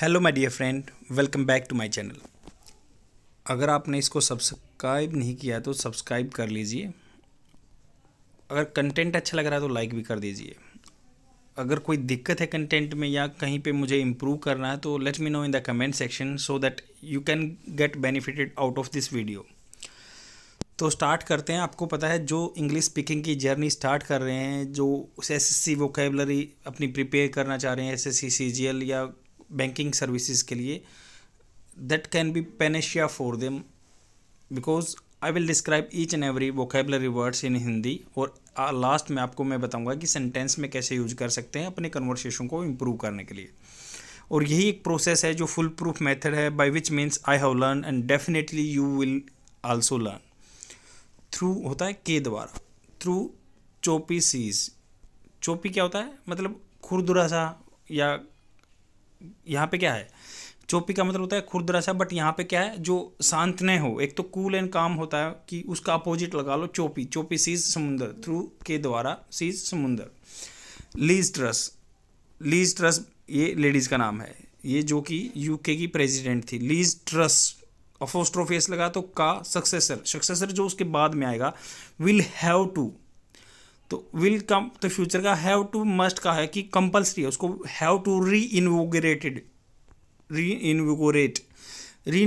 Hello my dear friend welcome back to my channel अगर आपने इसको सब्सक्राइब नहीं किया तो सब्सक्राइब कर लीजिए अगर कंटेंट अच्छा लग रहा है तो लाइक भी कर दीजिए अगर कोई दिक्कत है कंटेंट में या कहीं पे मुझे इम्प्रूव करना है तो let me know in the comment section so that you can get benefited out of this video तो स्टार्ट करते हैं आपको पता है जो इंग्लिश स्पीकिंग की जर्नी स्टार्ट कर रहे हैं जो एस एस सी वोकेबलरी अपनी प्रिपेयर करना चाह रहे हैं S S C C G L या बैंकिंग सर्विसेज के लिए that can be panacea for them because I will describe each and every vocabulary words in Hindi और लास्ट में आपको मैं बताऊंगा कि सेंटेंस में कैसे यूज कर सकते हैं अपने कन्वर्सेशन को इम्प्रूव करने के लिए और यही एक प्रोसेस है जो फुल प्रूफ मेथड है by which means I have learn and definitely you will also learn through होता है के द्वारा थ्रू चोपी सीज चोपी क्या होता है मतलब खुरदुरा सा या यहाँ पे क्या है चोपी का मतलब होता है खुरदरा सा बट यहाँ पे क्या है जो शांत नहीं हो एक तो कूल एंड काम होता है कि उसका अपोजिट लगा लो चोपी चोपी सीज समुंदर थ्रू के द्वारा सीज समुंदर लीज ट्रस लीज ट्रस ये लेडीज़ का नाम है ये जो कि यूके की प्रेसिडेंट थी लीज ट्रस अफोस्ट्रोफेस लगा तो का सक्सेसर सक्सेसर जो उसके बाद में आएगा विल हैव टू तो विल कम तो फ्यूचर का हैव टू मस्ट का है कि कंपल्सरी है उसको हैव टू री इनवोगेटेड री इन्विगोरेट री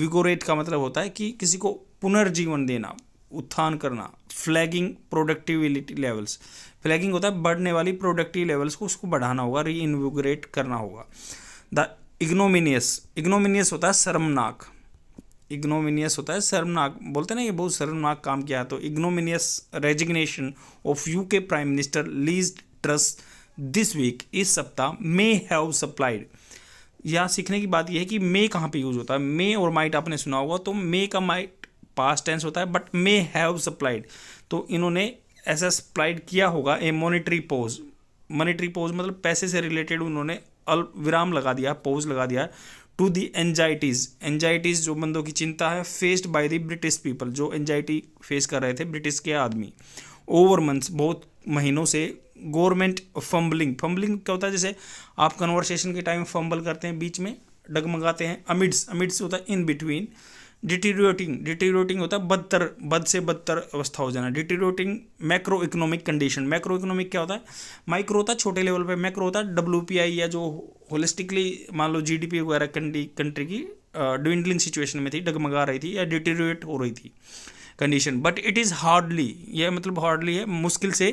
विगोरेट का मतलब होता है कि किसी को पुनर्जीवन देना उत्थान करना फ्लैगिंग प्रोडक्टिविटी लेवल्स फ्लैगिंग होता है बढ़ने वाली प्रोडक्टिव लेवल्स को उसको बढ़ाना होगा री इनवोगेट करना होगा द इग्नोमिनियस इग्नोमिनियस होता है शर्मनाक इग्नोमिनियस होता है शर्मनाक बोलते ना ये बहुत शर्मनाक काम किया तो ignominious resignation of U K prime minister Liz Truss this week इस सप्ताह मे हैव सप्लाइड यहाँ सीखने की बात यह है कि मे कहाँ पे यूज होता है मे और माइट आपने सुना होगा तो मे का माइट पास्ट टेंस होता है बट मे हैव सप्लाइड तो इन्होंने ऐसा सप्लाइड किया होगा a monetary pose monetary pose मतलब पैसे से रिलेटेड उन्होंने अल्प विराम लगा दिया पोज लगा दिया टू दी एनजाइटीज़ एनजाइटीज़ जो बंदों की चिंता है faced by the British people जो एनजाइटी फेस कर रहे थे ब्रिटिश के आदमी ओवर मंथ्स बहुत महीनों से गवर्नमेंट फंबलिंग फंबलिंग क्या होता है जैसे आप कन्वर्सेशन के टाइम फंबल करते हैं बीच में डगमगाते हैं अमिड्स अमिड्स होता है इन बिटवीन डिटीरियोटिंग डिटीरियोटिंग होता है बदतर बद से बदतर अवस्था हो जाना deteriorating macro economic condition macro economic क्या होता है माइक्रो होता है छोटे लेवल पे मैक्रो होता है डब्ल्यू या जो होलिस्टिकली मान लो जीडीपी वगैरह कंट्री कंट्री की ड्विंडलिंग uh, सिचुएशन में थी डगमगा रही थी या डिटेरिएट हो रही थी condition but it is hardly यह मतलब हार्डली है मुश्किल से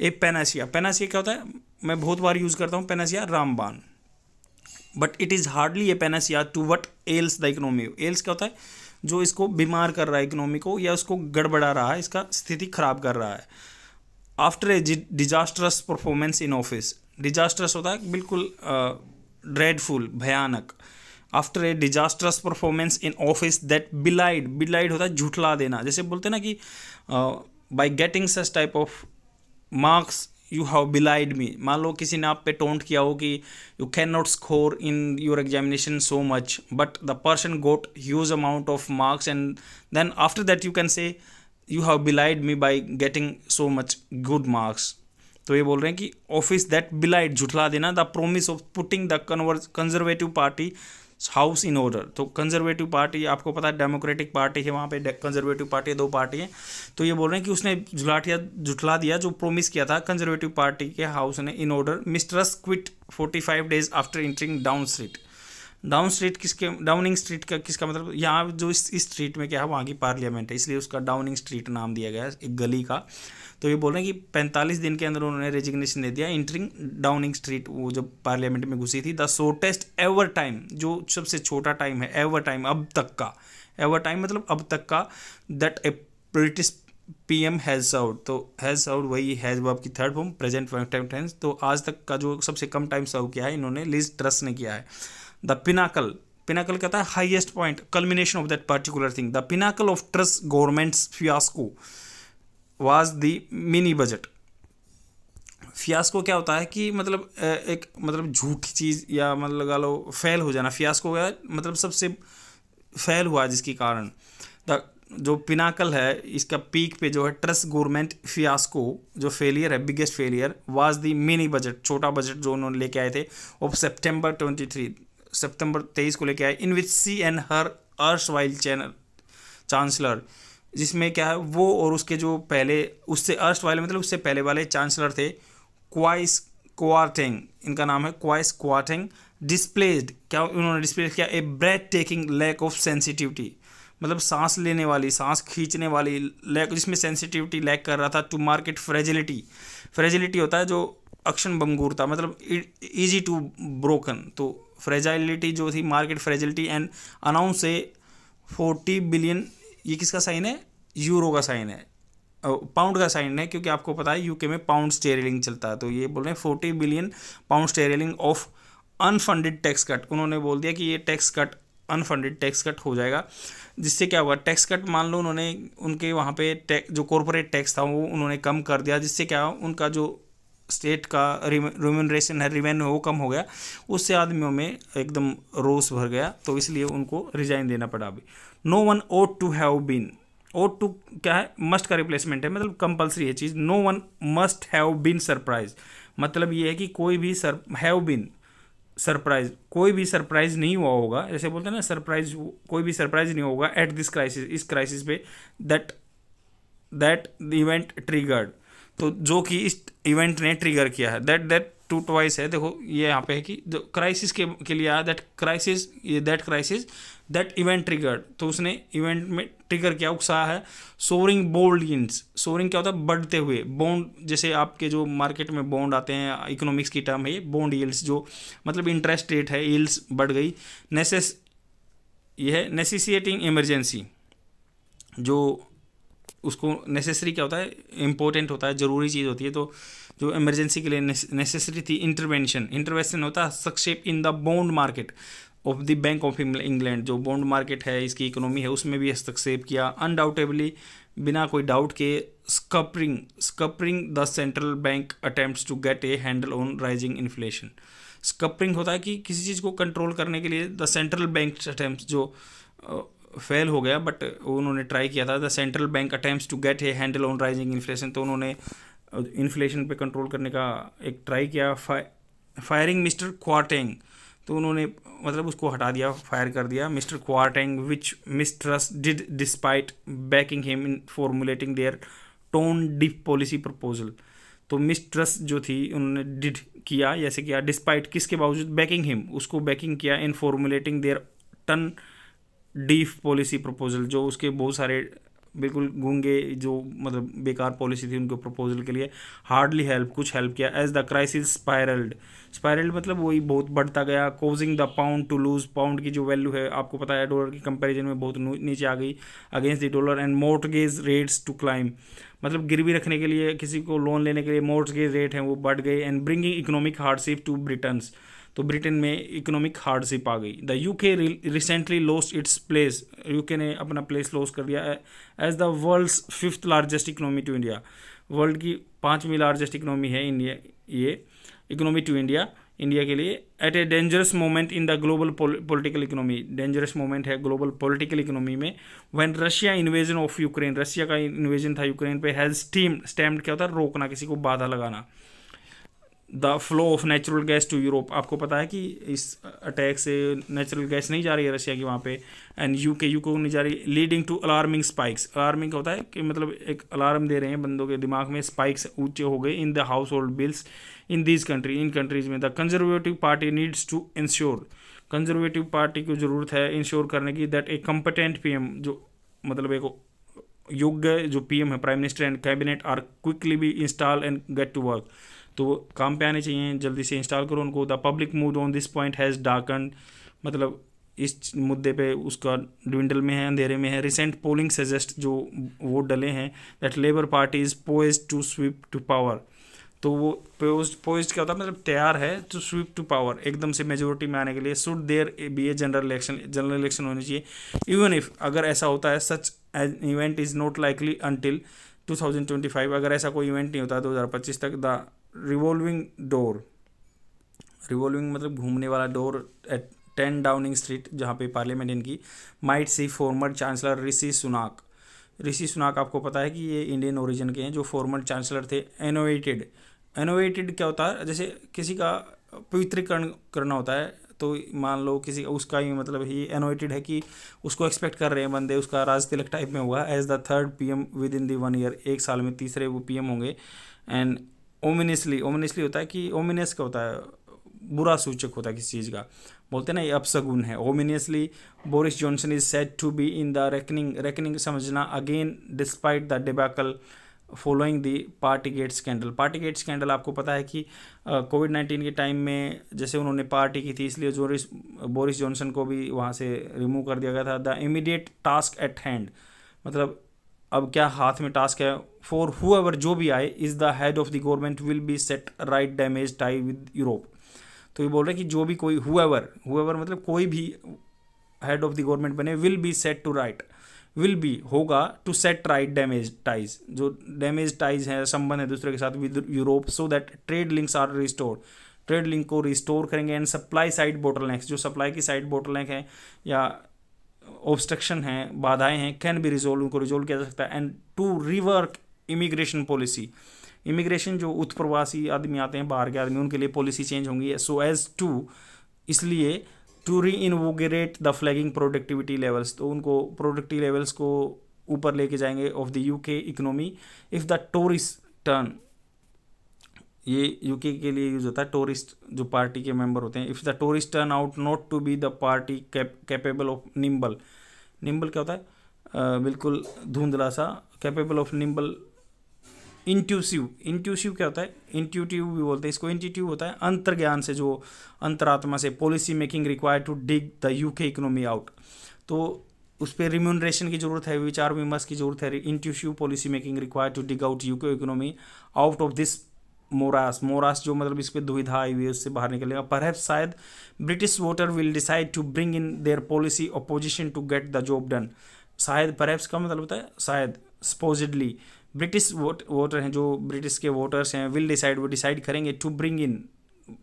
ए पेनासिया पेनासिया क्या होता है मैं बहुत बार यूज़ करता हूँ पेनासिया रामबान but it is hardly a panacea to what else the economy else क्या होता है जो इसको बीमार कर रहा है इकोनॉमी को या उसको गड़बड़ा रहा है इसका स्थिति खराब कर रहा है after a disastrous performance in office disastrous होता है बिल्कुल uh, ड्रेडफुल भयानक after a disastrous performance in office that belied belied होता है झूठला देना जैसे बोलते ना कि by getting such type of marks you have belied me मान लो किसी ने आप पे टोंट किया हो कि you can not score in your examination so much but the person got huge amount of marks and then after that you can say you have belied me by getting so much good marks तो ये बोल रहे हैं कि office that belied झुठला देना the promise of putting the Conservative Party house in order तो Conservative Party आपको पता है डेमोक्रेटिक पार्टी है वहाँ पे कंजर्वेटिव पार्टी है दो पार्टी है तो ये बोल रहे हैं कि उसने जुलाठिया जुटला दिया जो प्रोमिस किया था कंजर्वेटिव पार्टी के हाउस ने in order Ms Truss quit forty five days after entering Down Street Down Street किसके डाउनिंग स्ट्रीट का किसका मतलब यहाँ जो इस स्ट्रीट में क्या है वहाँ की पार्लियामेंट है इसलिए उसका डाउनिंग स्ट्रीट नाम दिया गया है एक गली का तो ये बोल रहे हैं कि पैंतालीस दिन के अंदर उन्होंने रेजिग्नेशन दे दिया इंटरिंग डाउनिंग स्ट्रीट वो जब पार्लियामेंट में घुसी थी द शोटेस्ट एवर टाइम जो सबसे छोटा टाइम है एवर टाइम अब तक का एवर टाइम मतलब अब तक का that a British P M has out तो हैज आउट वही हैज वर्ब की third form present time tense तो आज तक का जो सबसे कम टाइम सर्व किया है इन्होंने लिज ट्रस्ट ने किया है द पिनाकल पिनाकल कहता है highest point culmination of that particular thing the pinnacle of Truss government's fiasco was the mini budget fiasco क्या होता है कि मतलब एक मतलब झूठी चीज़ या मतलब लगा लो फेल हो जाना फियास्को क्या मतलब सबसे फेल हुआ जिसके कारण द जो पिनाकल है इसका पीक पे जो है ट्रस्ट गवर्नमेंट फियास्को जो फेलियर है biggest failure was the mini budget छोटा बजट जो उन्होंने लेके आए थे ऑफ सितंबर थ्री सितंबर तेईस को लेके आए in which she and her erstwhile channel chancellor जिसमें क्या है वो और उसके जो पहले उससे अर्श वाइल मतलब उससे पहले वाले चांसलर थे क्वाइस क्वार्टेंग इनका नाम है क्वाइस क्वारथेंग डिस्प्लेस्ड क्या उन्होंने डिस्प्लेस किया a breath taking lack of sensitivity मतलब सांस लेने वाली सांस खींचने वाली लैक जिसमें सेंसिटिविटी लैक कर रहा था टू मार्केट फ्रेजिलिटी फ्रेजिलिटी होता है जो अक्षण बंगूर था मतलब ईजी टू ब्रोकन तो फ्रेजाइलिटी जो थी मार्केट फ्रेजिलिटी एंड अनाउंस से फोर्टी बिलियन ये किसका साइन है यूरो का साइन है पाउंड का साइन है क्योंकि आपको पता है यूके में पाउंड स्टेरिलिंग चलता है तो ये बोल रहे हैं forty billion pound sterling of unfunded tax cut उन्होंने बोल दिया कि ये tax cut unfunded tax cut हो जाएगा जिससे क्या हुआ टैक्स कट मान लो उन्होंने उनके वहाँ पे टैक्स जो कॉरपोरेट टैक्स था वो उन्होंने कम कर दिया जिससे क्या हुआ उनका जो स्टेट का रिम्यूनरेशन है रिवेन्यू वो कम हो गया उससे आदमियों में एकदम रोस भर गया तो इसलिए उनको रिजाइन देना पड़ा अभी no one ought to have been ought to क्या है मस्ट का रिप्लेसमेंट है मतलब कंपलसरी है चीज़ no one must have been surprise मतलब ये है कि कोई भी सर हैव बीन सरप्राइज कोई भी सरप्राइज नहीं हुआ होगा जैसे बोलते हैं ना सरप्राइज कोई भी सरप्राइज नहीं होगा एट दिस क्राइसिस इस क्राइसिस पे दैट दैट इवेंट ट्रिगर्ड तो जो कि इस इवेंट ने ट्रिगर किया है दैट दैट टू ट्वाइस है देखो ये यहाँ पे है कि जो क्राइसिस के के लिए आया दैट क्राइसिस ये that crisis that event triggered तो उसने इवेंट में ट्रिगर किया उकसा है सोरिंग बोल्ड इंस सोरिंग क्या होता है बढ़ते हुए बॉन्ड जैसे आपके जो मार्केट में बॉन्ड आते हैं इकोनॉमिक्स की टर्म है ये बॉन्ड यील्ड्स जो मतलब इंटरेस्ट रेट है यील्ड्स बढ़ गई नेसेस ये है नेसेसिएटिंग इमरजेंसी जो उसको नेसेसरी क्या होता है इंपॉर्टेंट होता है ज़रूरी चीज़ होती है तो जो इमरजेंसी के लिए नेसेसरी थी इंटरवेंशन इंटरवेंशन होता है सक्सेप in the bond market of the Bank of England जो बॉन्ड मार्केट है इसकी इकोनॉमी है उसमें भी हस्तक्षेप किया अनडाउटेबली बिना कोई डाउट के scuppering scuppering the central bank attempt to get a handle on rising inflation scuppering होता है कि किसी चीज़ को कंट्रोल करने के लिए द सेंट्रल बैंक अटैम्प्ट जो फेल हो गया बट उन्होंने ट्राई किया था the central bank attempt to get a handle on rising inflation तो उन्होंने इन्फ्लेशन पे कंट्रोल करने का एक ट्राई किया फायरिंग मिस्टर क्वार्टेंग तो उन्होंने मतलब उसको हटा दिया फायर कर दिया Mister Kwarteng which Ms Truss did despite backing him in formulating their tone deaf policy proposal तो मिस्ट्रस जो थी उन्होंने डिड किया जैसे किया डिस्पाइट किसके बावजूद बैकिंग हिम उसको बैकिंग किया in formulating their tone deaf policy proposal जो उसके बहुत सारे बिल्कुल गूंगे जो मतलब बेकार पॉलिसी थी उनके प्रपोजल के लिए हार्डली हेल्प कुछ हेल्प किया as the crisis spiralled spiralled मतलब वही बहुत बढ़ता गया causing the pound to lose pound की जो वैल्यू है आपको पता है डॉलर की कंपैरिजन में बहुत नीचे आ गई against the dollar and mortgage rates to climb मतलब गिरवी रखने के लिए किसी को लोन लेने के लिए मोर्टगेज रेट हैं वो बढ़ गए and bringing economic hardship to Britons तो ब्रिटेन में इकोनॉमिक हार्डशिप आ गई the UK recently lost its place UK ने अपना प्लेस लॉस कर दिया as the world's fifth largest economy to India world की पाँचवीं लार्जेस्ट इकोनॉमी है इंडिया ये इकोनॉमी टू इंडिया इंडिया के लिए at a dangerous moment in the global political economy dangerous moment है ग्लोबल पॉलिटिकल इकोनॉमी में when Russia invasion of Ukraine Russia का invasion था यूक्रेन पे हैज स्टीम स्टैम्ड क्या होता है रोकना किसी को बाधा लगाना the flow of natural gas to Europe आपको पता है कि इस अटैक से नेचुरल गैस नहीं जा रही है रशिया की वहाँ पे एंड यू के यू को नहीं जा रही leading to alarming spikes alarming होता है कि मतलब एक अलार्म दे रहे हैं बंदों के दिमाग में स्पाइक्स ऊंचे हो गए in the household bills in these country in countries में the Conservative Party needs to ensure Conservative Party को ज़रूरत है इंश्योर करने की दैट ए कम्पटेंट पी जो मतलब एक योग्य जो पी है prime minister and cabinet are quickly be install and get to work तो काम पे आने चाहिए जल्दी से इंस्टॉल करो उनको the public mood on this point has darken मतलब इस मुद्दे पे उसका ड्विंडल में है अंधेरे में है रिसेंट पोलिंग सजेस्ट जो वोट डले हैं that Labour Party is poised to sweep to power तो वो पोज पोइज क्या होता है मतलब तैयार है टू स्वीप टू पावर एकदम से मेजोरिटी में आने के लिए should there be a general election general election होनी चाहिए इवन इफ अगर ऐसा होता है such as event is not likely until 2025 अगर ऐसा कोई इवेंट नहीं होता 2025 तक द रिवॉल्विंग डोर रिवॉल्विंग मतलब घूमने वाला door at ten Downing Street जहाँ पे पार्लियामेंट इनकी might see former chancellor Rishi Sunak Rishi Sunak आपको पता है कि ये इंडियन ओरिजिन के हैं जो फॉर्मर चांसलर थे एनोवेटेड एनोवेटेड क्या होता है जैसे किसी का पवित्रीकरण करना होता है तो मान लो किसी उसका ही मतलब ही एनोवेटेड है कि उसको एक्सपेक्ट कर रहे हैं बंदे उसका राज तिलक टाइप में हुआ as the third P M within the one year एक साल में तीसरे वो एम होंगे एंड ओमिनियसली ओमिनियसली होता है कि ओमिनियस का होता है बुरा सूचक होता है किसी चीज़ का बोलते हैं ना ये अपसगुन है ominously Boris Johnson is set to be in the reckoning reckoning समझना again despite the debacle following the party gate scandal party gate scandal आपको पता है कि कोविड नाइन्टीन के टाइम में जैसे उन्होंने पार्टी की थी इसलिए जोरिस बोरिस जॉनसन को भी वहाँ से रिमूव कर दिया गया था the immediate task at hand मतलब अब क्या हाथ में टास्क है फॉर हु जो भी आए is the head of the government will be set right damage tie with Europe तो ये बोल रहे हैं कि जो भी कोई हुएवर हुएवर मतलब कोई भी हेड ऑफ द गवर्नमेंट बने will be set to right will be होगा to set right damage ties जो डैमेज टाइज है संबंध है दूसरे के साथ with Europe so that trade links are restore trade link को रिस्टोर करेंगे एंड सप्लाई साइड बोटल जो सप्लाई की साइड बोटल है या ऑब्स्ट्रक्शन हैं बाधाएं हैं कैन बी रिजोल्व उनको रिजोल्व किया जा सकता है and to rework immigration policy immigration जो उत्प्रवासी आदमी आते हैं बाहर के आदमी उनके लिए पॉलिसी चेंज होंगी सो एज टू इसलिए to reinvigorate the flagging productivity levels तो उनको प्रोडक्टिव लेवल्स को ऊपर लेके जाएंगे of the U K economy if the tourist turn ये यूके के लिए यूज होता है टूरिस्ट जो पार्टी के मेंबर होते हैं if the Tories turn out not to be the party capable of nimble nimble क्या होता है आ, बिल्कुल धुंधला सा capable of nimble intuitive intuitive क्या होता है इंट्यूटिव भी बोलते हैं इसको इंट्यूटिव होता है अंतर्ज्ञान से जो अंतरात्मा से policy making require to dig the UK economy out तो उस पर रिम्यूनरेशन की जरूरत है विचार विमर्श की जरूरत है intuitive policy making require to dig out UK economy out of this morass morass जो मतलब इस पर दुविधा आई हुई है उससे बाहर निकलेगा पर शायद British voter will decide to bring in their policy opposition to get the job done शायद परहैप्स का मतलब होता है शायद सपोजिडली ब्रिटिश वोट वोटर हैं जो ब्रिटिश के वोटर्स हैं विल डिसाइड वो डिसाइड करेंगे टू ब्रिंग इन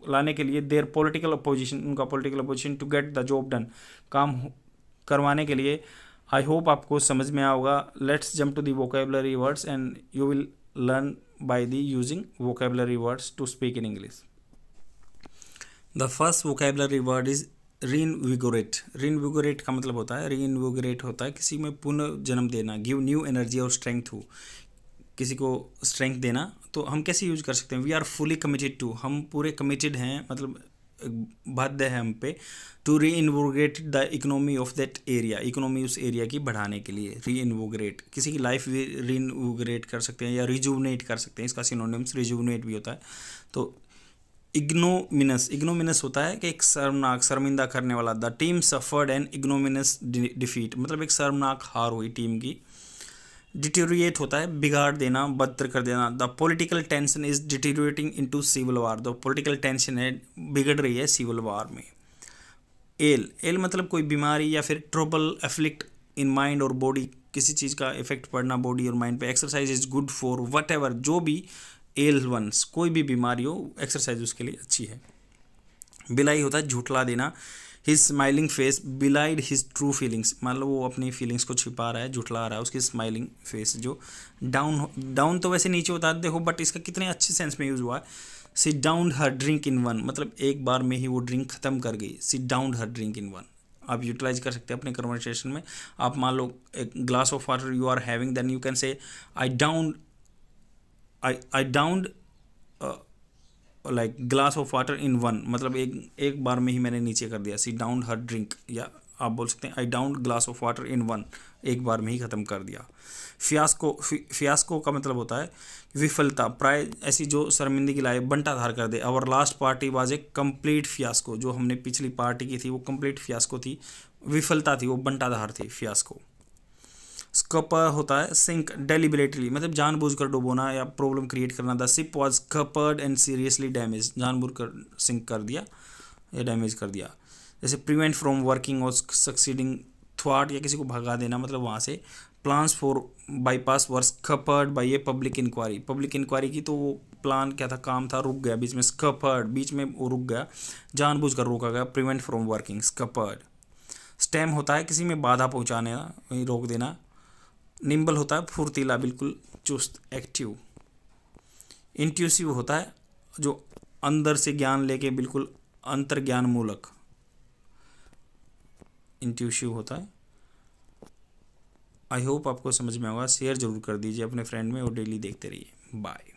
लाने के लिए देयर पॉलिटिकल अपोजिशन उनका political opposition to get the job done काम करवाने के लिए आई होप आपको समझ में आओगा let's jump to the vocabulary words and you will learn by the using vocabulary words to speak in English. The first vocabulary word is reinvigorate reinvigorate ka matlab hota hai reinvigorate hota hai kisi mein पुनः जन्म देना give new energy और strength हो किसी को strength देना तो हम कैसे यूज कर सकते हैं we are fully committed to हम पूरे कमिटेड हैं मतलब बाध्य है हम पे to reinvigorate the economy of that area economy उस एरिया की बढ़ाने के लिए री इन्वोग्रेट किसी की लाइफ री इन्वोग्रेट कर सकते हैं या रिजूवनेट कर सकते हैं इसका सिनोनिम्स रिजुवनेट भी होता है तो इग्नोमिनस इग्नोमिनस होता है कि एक शर्मनाक शर्मिंदा करने वाला the team suffered and ignominious defeat मतलब एक शर्मनाक हार हुई टीम की डिटेरिएट होता है बिगाड़ देना बदतर कर देना the political tension is deteriorating to civil war the political tension है बिगड़ रही है सिविल वार में एल एल मतलब कोई बीमारी या फिर ट्रबल एफ्लिक्ट इन माइंड और बॉडी किसी चीज़ का इफेक्ट पड़ना बॉडी और माइंड पे exercise is good for whatever जो भी एल वंस कोई भी बीमारी हो एक्सरसाइज उसके लिए अच्छी है बिलाई होता है झूठला देना his smiling face belied his true feelings मतलब वो अपनी फीलिंग्स को छिपा रहा है झुठला रहा है उसकी स्माइलिंग फेस जो डाउन डाउन तो वैसे नीचे होता है देखो बट इसका कितने अच्छे सेंस में यूज़ हुआ है she down her drink in one मतलब एक बार में ही वो ड्रिंक ख़त्म कर गई she down her drink in one आप यूटिलाइज कर सकते हैं अपने कन्वर्सेशन में आप मान लो एक glass of water you are having then you can say I down I I downed like glass of water in one मतलब एक एक बार में ही मैंने नीचे कर दिया सी डाउन हर ड्रिंक या आप बोल सकते हैं I down glass of water in one एक बार में ही ख़त्म कर दिया फियास्को फियास्को का मतलब होता है विफलता प्राय ऐसी जो शर्मिंदगी की लाए बंटा धार कर दे और last party was a complete fiasco जो हमने पिछली पार्टी की थी वो कम्प्लीट फियास्को थी विफलता थी वो बंटाधार थी फियास्को स्कप होता है सिंक डेलीबरेटली मतलब जानबूझकर डुबोना या प्रॉब्लम क्रिएट करना the ship was scuppered and seriously damage जानबूझ कर सिंक कर दिया या डैमेज कर दिया जैसे प्रिवेंट फ्रॉम वर्किंग और सक्सीडिंग थ्वाट या किसी को भगा देना मतलब वहाँ से plans for bypass were scuppered by a public inquiry public inquiry की तो वो प्लान क्या था काम था रुक गया बीच में स्कपर्ड बीच में वो रुक गया जानबूझ कर रोका गया prevent from working scuppered stem होता है किसी में बाधा पहुंचाने रोक देना निम्बल होता है फुर्तीला बिल्कुल चुस्त एक्टिव इंट्यूसिव होता है जो अंदर से ज्ञान लेके बिल्कुल अंतर ज्ञान मूलक इंट्यूसिव होता है आई होप आपको समझ में आगा शेयर जरूर कर दीजिए अपने फ्रेंड में और डेली देखते रहिए बाय